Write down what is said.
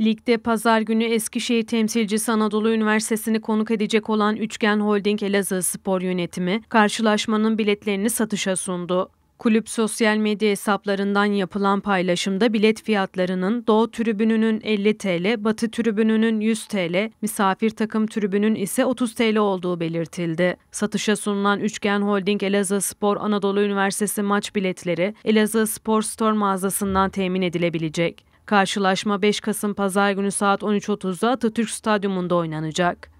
Ligde pazar günü Eskişehir temsilcisi Anadolu Üniversitesi'ni konuk edecek olan Üçgen Holding Elazığ Spor Yönetimi, karşılaşmanın biletlerini satışa sundu. Kulüp sosyal medya hesaplarından yapılan paylaşımda bilet fiyatlarının Doğu tribününün 50 TL, Batı tribününün 100 TL, misafir takım tribünün ise 30 TL olduğu belirtildi. Satışa sunulan Üçgen Holding Elazığ Spor Anadolu Üniversitesi maç biletleri Elazığ Spor Store mağazasından temin edilebilecek. Karşılaşma 5 Kasım Pazar günü saat 13.30'da Atatürk Stadyumunda oynanacak.